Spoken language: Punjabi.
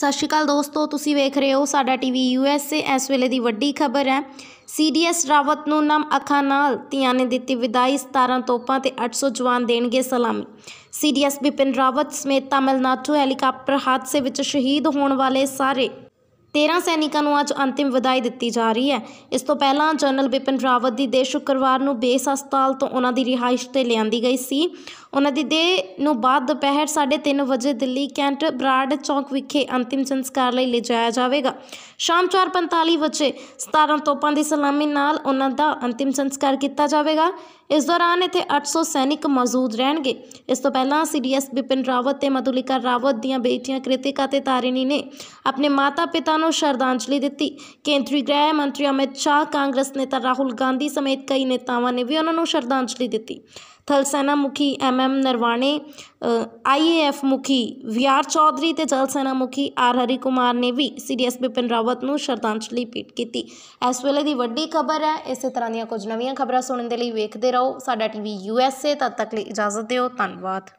ਸਤਿ ਸ਼੍ਰੀ ਅਕਾਲ ਦੋਸਤੋ ਤੁਸੀਂ ਵੇਖ ਰਹੇ ਹੋ ਸਾਡਾ ਟੀਵੀ ਯੂਐਸਏ ਇਸ ਵੇਲੇ ਦੀ ਵੱਡੀ ਖਬਰ ਹੈ ਸੀਡੀਐਸ ਰਾਵਤ ਨੂੰ ਨਮ ਅੱਖਾਂ ਨਾਲ ਧੀਆਂ ਨੇ ਦਿੱਤੀ ਵਿਦਾਈ 17 ਤੋਪਾਂ ਤੇ 800 ਜਵਾਨ ਦੇਣਗੇ ਸਲਾਮੀ ਸੀਡੀਐਸ ਬਿਪਿਨ ਰਾਵਤ ਸਮੇਤ ਤਾਮਿਲਨਾਡੂ ਹੈਲੀਕਾਪਟਰ ਹਾਦਸੇ ਵਿੱਚ ਸ਼ਹੀਦ ਹੋਣ ਵਾਲੇ ਸਾਰੇ 13 ਸੈਨਿਕਾਂ ਨੂੰ ਅੱਜ ਅੰਤਿਮ ਵਿਦਾਈ ਦਿੱਤੀ ਜਾ ਰਹੀ ਹੈ ਇਸ ਤੋਂ ਪਹਿਲਾਂ ਜਨਰਲ ਬਿਪਨ ਰਾਵਤ ਦੀ ਦੇ ਸ਼ੁੱਕਰਵਾਰ ਨੂੰ ਬੇਸ ਹਸਪਤਾਲ ਤੋਂ ਉਹਨਾਂ ਦੀ ਰਿਹਾਇਸ਼ ਤੇ ਲਿਆਂਦੀ ਗਈ ਸੀ ਉਹਨਾਂ ਦੀ ਦੇ ਨੂੰ ਬਾਅਦ ਦੁਪਹਿਰ 3:30 ਵਜੇ ਦਿੱਲੀ ਕੈਂਟ ਬਰਾਡ ਚੌਕ ਵਿਖੇ ਅੰਤਿਮ ਸੰਸਕਾਰ ਲਈ ਲਿਜਾਇਆ ਜਾਵੇਗਾ ਸ਼ਾਮ 4:45 ਵਜੇ 17 ਤੋਪਾਂ ਦੀ ਸਲਾਮੀ ਨਾਲ ਉਹਨਾਂ ਦਾ ਅੰਤਿਮ ਸੰਸਕਾਰ ਕੀਤਾ ਜਾਵੇਗਾ ਇਸ ਦੌਰਾਨ ਇੱਥੇ 800 ਸੈਨਿਕ ਮੌਜੂਦ ਰਹਿਣਗੇ ਇਸ ਤੋਂ ਪਹਿਲਾਂ ਸੀਡੀਐਸ ਬਿਪਨ ਰਾਵਤ ਤੇ ਮਧੁਲਿਕਾ ਰਾਵਤ ਦੀਆਂ ਬੇਟੀਆਂ ਕ੍ਰਿਤਿਕਾ ਤੇ ਤਾਰਿਨੀ ਨੇ ਆਪਣੇ ਮਾਤਾ-ਪਿਤਾ ਨੂੰ ਸ਼ਰਧਾਂਜਲੀ ਦਿੱਤੀ ਕੇਂਦਰੀ ਗ੍ਰਹਿ ਮੰਤਰੀ ਅਮਿਤ ਸ਼ਾਹ ਕਾਂਗਰਸ ਨੇਤਾ ਰਾਹੁਲ ਗਾਂਧੀ ਸਮੇਤ ਕਈ ਨੇਤਾਵਾਂ ਨੇ ਵੀ ਉਹਨਾਂ ਨੂੰ ਸ਼ਰਧਾਂਜਲੀ ਦਿੱਤੀ ਥਲ ਸੈਨਾ ਮੁਖੀ ਐਮ ਐਮ ਨਰਵਾਣੇ ਆਈਏਐਫ ਮੁਖੀ ਵੀਆਰ ਚੌਧਰੀ ਤੇ ਜਲ ਸੈਨਾ ਮੁਖੀ ਆਰ ਹਰੀ ਕੁਮਾਰ ਨੇ ਵੀ ਸੀਡੀਐਸ ਬਿਪਨ ਰਾਵਤ ਨੂੰ ਸ਼ਰਧਾਂਜਲੀ ਭੇਟ ਕੀਤੀ ਇਸ ਵੇਲੇ ਦੀ ਵੱਡੀ ਖਬਰ ਹੈ ਇਸੇ ਤਰ੍ਹਾਂ ਦੀਆਂ ਕੁਝ ਨਵੀਆਂ ਖਬਰਾਂ ਸੁਣਨ ਦੇ ਲਈ ਵੇਖਦੇ ਰਹੋ ਸਾਡਾ ਟੀਵੀ ਯੂਐਸਏ ਤਦ ਤੱਕ ਲਈ ਇਜਾਜ਼ਤ ਦਿਓ ਧੰਨਵਾਦ